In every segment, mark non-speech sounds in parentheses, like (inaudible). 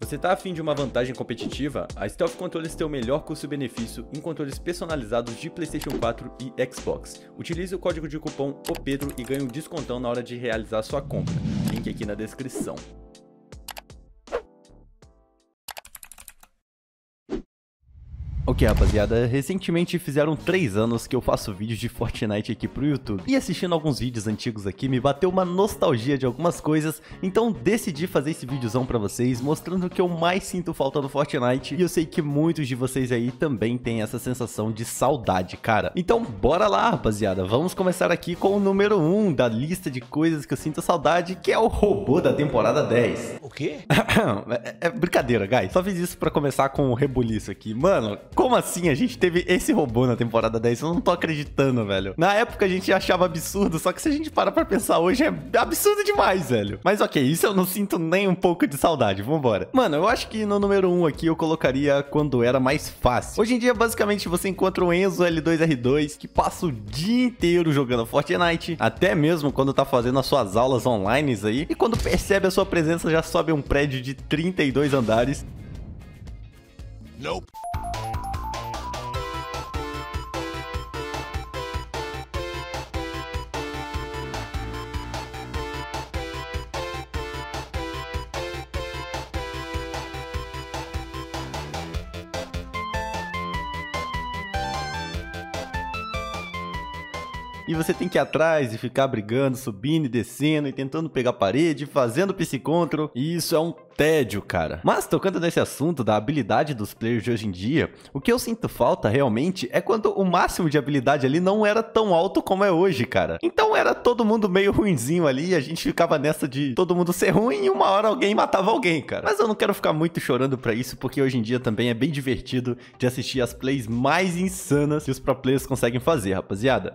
Você está afim de uma vantagem competitiva? A Stealth Controllers tem o melhor custo-benefício em controles personalizados de PlayStation 4 e Xbox. Utilize o código de cupom OPEDRO e ganhe um descontão na hora de realizar sua compra. Link aqui na descrição. Ok, rapaziada, recentemente fizeram 3 anos que eu faço vídeos de Fortnite aqui pro YouTube. E assistindo alguns vídeos antigos aqui, me bateu uma nostalgia de algumas coisas, então decidi fazer esse videozão pra vocês, mostrando o que eu mais sinto falta no Fortnite, e eu sei que muitos de vocês aí também têm essa sensação de saudade, cara. Então bora lá, rapaziada, vamos começar aqui com o número 1 da lista de coisas que eu sinto saudade, que é o robô da temporada 10. O quê? (coughs) É, é brincadeira, guys. Só fiz isso pra começar com o rebuliço aqui. Mano, como assim? A gente teve esse robô na temporada 10? Eu não tô acreditando, velho. Na época a gente achava absurdo, só que se a gente parar pra pensar hoje, é absurdo demais, velho. Mas ok, isso eu não sinto nem um pouco de saudade. Vambora. Mano, eu acho que no número 1 aqui eu colocaria quando era mais fácil. Hoje em dia, basicamente, você encontra o Enzo L2R2 que passa o dia inteiro jogando Fortnite, até mesmo quando tá fazendo as suas aulas online aí. E quando percebe a sua presença, já sobe um prédio de 32 andares. Nope. e você tem que ir atrás e ficar brigando, subindo e descendo e tentando pegar a parede, fazendo psicontro. E isso é um tédio, cara. Mas tocando nesse assunto da habilidade dos players de hoje em dia, o que eu sinto falta realmente é quando o máximo de habilidade ali não era tão alto como é hoje, cara. Então era todo mundo meio ruinzinho ali e a gente ficava nessa de todo mundo ser ruim e uma hora alguém matava alguém, cara. Mas eu não quero ficar muito chorando pra isso, porque hoje em dia também é bem divertido de assistir as plays mais insanas que os pro players conseguem fazer, rapaziada.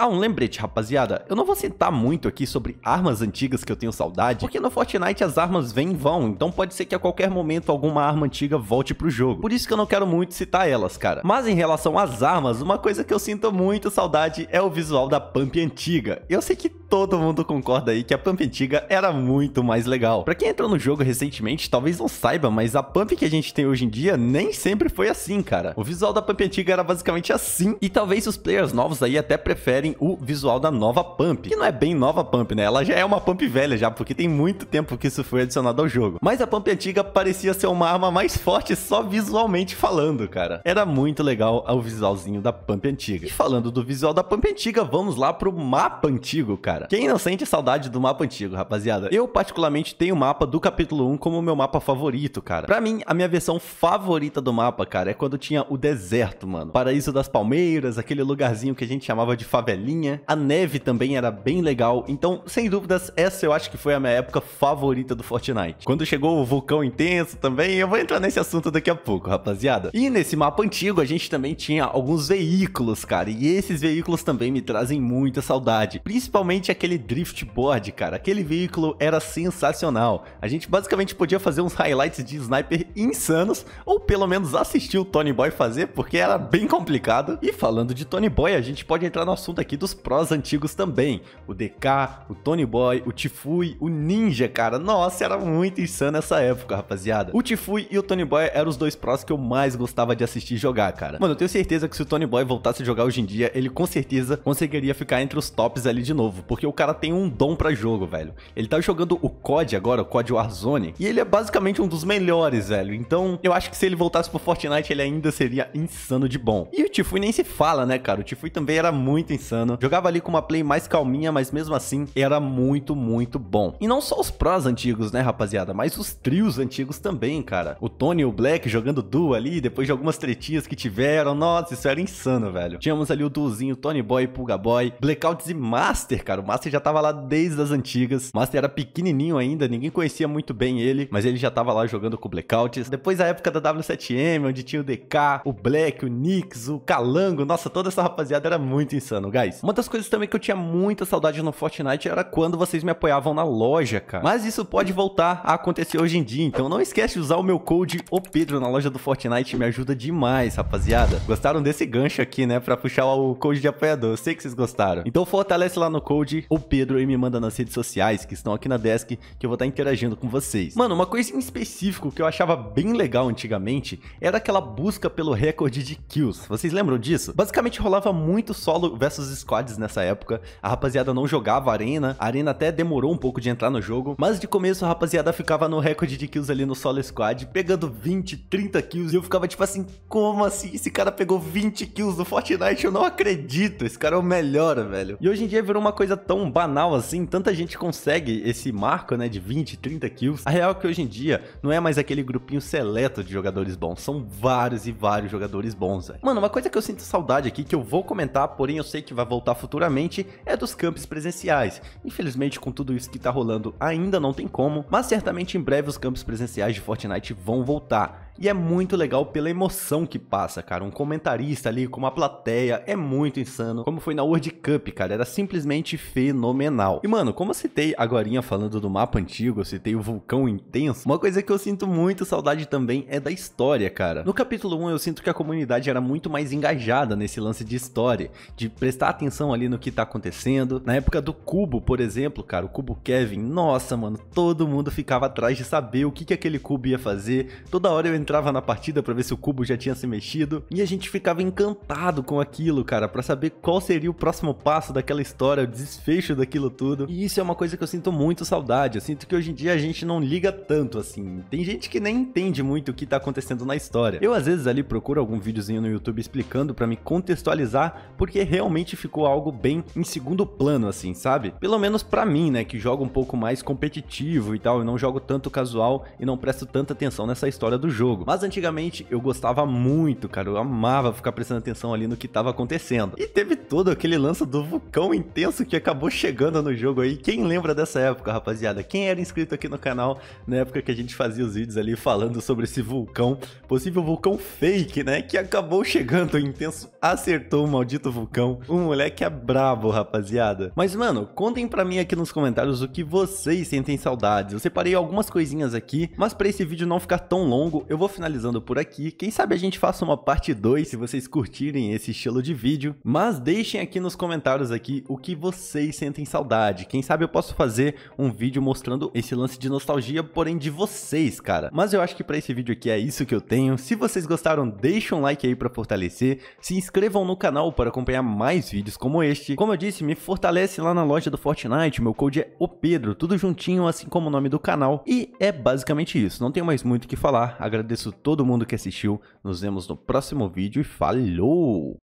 Ah, um lembrete, rapaziada. Eu não vou citar muito aqui sobre armas antigas que eu tenho saudade, porque no Fortnite as armas vêm e vão, então pode ser que a qualquer momento alguma arma antiga volte pro jogo. Por isso que eu não quero muito citar elas, cara. Mas em relação às armas, uma coisa que eu sinto muito saudade é o visual da pump antiga. Eu sei que todo mundo concorda aí que a Pump antiga era muito mais legal. Pra quem entrou no jogo recentemente, talvez não saiba, mas a Pump que a gente tem hoje em dia nem sempre foi assim, cara. O visual da Pump antiga era basicamente assim, e talvez os players novos aí até preferem o visual da nova Pump, que não é bem nova Pump, né? Ela já é uma Pump velha já, porque tem muito tempo que isso foi adicionado ao jogo. Mas a Pump antiga parecia ser uma arma mais forte só visualmente falando, cara. Era muito legal o visualzinho da Pump antiga. E falando do visual da Pump antiga, vamos lá pro mapa antigo, cara cara. Quem não sente saudade do mapa antigo, rapaziada? Eu, particularmente, tenho o mapa do capítulo 1 como meu mapa favorito, cara. Pra mim, a minha versão favorita do mapa, cara, é quando tinha o deserto, mano. Paraíso das Palmeiras, aquele lugarzinho que a gente chamava de favelinha. A neve também era bem legal. Então, sem dúvidas, essa eu acho que foi a minha época favorita do Fortnite. Quando chegou o vulcão intenso também, eu vou entrar nesse assunto daqui a pouco, rapaziada. E nesse mapa antigo, a gente também tinha alguns veículos, cara. E esses veículos também me trazem muita saudade. Principalmente principalmente aquele drift board, cara. Aquele veículo era sensacional. A gente basicamente podia fazer uns highlights de sniper insanos, ou pelo menos assistir o Tony Boy fazer, porque era bem complicado. E falando de Tony Boy, a gente pode entrar no assunto aqui dos prós antigos também. O DK, o Tony Boy, o Tifui, o Ninja, cara. Nossa, era muito insano essa época, rapaziada. O Tifui e o Tony Boy eram os dois prós que eu mais gostava de assistir jogar, cara. Mano, eu tenho certeza que se o Tony Boy voltasse a jogar hoje em dia, ele com certeza conseguiria ficar entre os tops ali de novo, porque porque o cara tem um dom para jogo, velho. Ele tá jogando o COD agora, o COD Warzone, e ele é basicamente um dos melhores, velho. Então, eu acho que se ele voltasse pro Fortnite, ele ainda seria insano de bom. E o Tifui nem se fala, né, cara? O Tifui também era muito insano. Jogava ali com uma play mais calminha, mas mesmo assim, era muito, muito bom. E não só os prós antigos, né, rapaziada, mas os trios antigos também, cara. O Tony e o Black jogando duo ali, depois de algumas tretinhas que tiveram. Nossa, isso era insano, velho. Tínhamos ali o duozinho Tony Boy e Pulga Boy, Blackouts e Master, cara. Master já tava lá desde as antigas. Master era pequenininho ainda, ninguém conhecia muito bem ele, mas ele já tava lá jogando com Blackouts. Depois a época da W7M, onde tinha o DK, o Black, o Nix, o Calango, nossa, toda essa rapaziada era muito insano, guys. Uma das coisas também que eu tinha muita saudade no Fortnite era quando vocês me apoiavam na loja, cara. Mas isso pode voltar a acontecer hoje em dia, então não esquece de usar o meu code o Pedro na loja do Fortnite, me ajuda demais, rapaziada. Gostaram desse gancho aqui, né, pra puxar o code de apoiador? Eu sei que vocês gostaram. Então fortalece lá no code o ou Pedro e me manda nas redes sociais que estão aqui na desk que eu vou estar interagindo com vocês. Mano, uma coisa em específico que eu achava bem legal antigamente era aquela busca pelo recorde de kills. Vocês lembram disso? Basicamente rolava muito solo versus squads nessa época. A rapaziada não jogava arena, a arena até demorou um pouco de entrar no jogo, mas de começo a rapaziada ficava no recorde de kills ali no solo squad, pegando 20, 30 kills e eu ficava tipo assim, como assim? Esse cara pegou 20 kills no Fortnite, eu não acredito. Esse cara é o melhor, velho. E hoje em dia virou uma coisa tão banal assim, tanta gente consegue esse marco, né, de 20, 30 kills. A real é que hoje em dia não é mais aquele grupinho seleto de jogadores bons, são vários e vários jogadores bons, véio. Mano, uma coisa que eu sinto saudade aqui, que eu vou comentar, porém eu sei que vai voltar futuramente, é dos campos presenciais. Infelizmente, com tudo isso que tá rolando, ainda não tem como, mas certamente em breve os campos presenciais de Fortnite vão voltar. E é muito legal pela emoção que passa, cara. Um comentarista ali com uma plateia é muito insano. Como foi na World Cup, cara. Era simplesmente fenomenal. E, mano, como eu citei agora falando do mapa antigo, eu citei o vulcão intenso. Uma coisa que eu sinto muito saudade também é da história, cara. No capítulo 1, eu sinto que a comunidade era muito mais engajada nesse lance de história, de prestar atenção ali no que tá acontecendo. Na época do cubo, por exemplo, cara, o cubo Kevin, nossa, mano, todo mundo ficava atrás de saber o que, que aquele cubo ia fazer. Toda hora eu entrava na partida para ver se o cubo já tinha se mexido, e a gente ficava encantado com aquilo, cara, para saber qual seria o próximo passo daquela história, o desfecho daquilo tudo. E isso é uma coisa que eu sinto muito saudade. Eu sinto que hoje em dia a gente não liga tanto assim. Tem gente que nem entende muito o que tá acontecendo na história. Eu às vezes ali procuro algum videozinho no YouTube explicando para me contextualizar, porque realmente ficou algo bem em segundo plano assim, sabe? Pelo menos para mim, né, que jogo um pouco mais competitivo e tal, eu não jogo tanto casual e não presto tanta atenção nessa história do jogo jogo. Mas antigamente eu gostava muito, cara. Eu amava ficar prestando atenção ali no que tava acontecendo. E teve todo aquele lance do vulcão intenso que acabou chegando no jogo aí. Quem lembra dessa época, rapaziada? Quem era inscrito aqui no canal na época que a gente fazia os vídeos ali falando sobre esse vulcão, possível vulcão fake, né? Que acabou chegando. O intenso acertou o maldito vulcão. O moleque é brabo, rapaziada. Mas, mano, contem pra mim aqui nos comentários o que vocês sentem saudades. Eu separei algumas coisinhas aqui, mas pra esse vídeo não ficar tão longo, eu vou vou finalizando por aqui. Quem sabe a gente faça uma parte 2 se vocês curtirem esse estilo de vídeo. Mas deixem aqui nos comentários aqui o que vocês sentem saudade. Quem sabe eu posso fazer um vídeo mostrando esse lance de nostalgia, porém de vocês, cara. Mas eu acho que para esse vídeo aqui é isso que eu tenho. Se vocês gostaram, deixem um like aí para fortalecer. Se inscrevam no canal para acompanhar mais vídeos como este. Como eu disse, me fortalece lá na loja do Fortnite. Meu code é o Pedro, tudo juntinho, assim como o nome do canal. E é basicamente isso. Não tenho mais muito o que falar. Agradeço agradeço todo mundo que assistiu. Nos vemos no próximo vídeo e falou!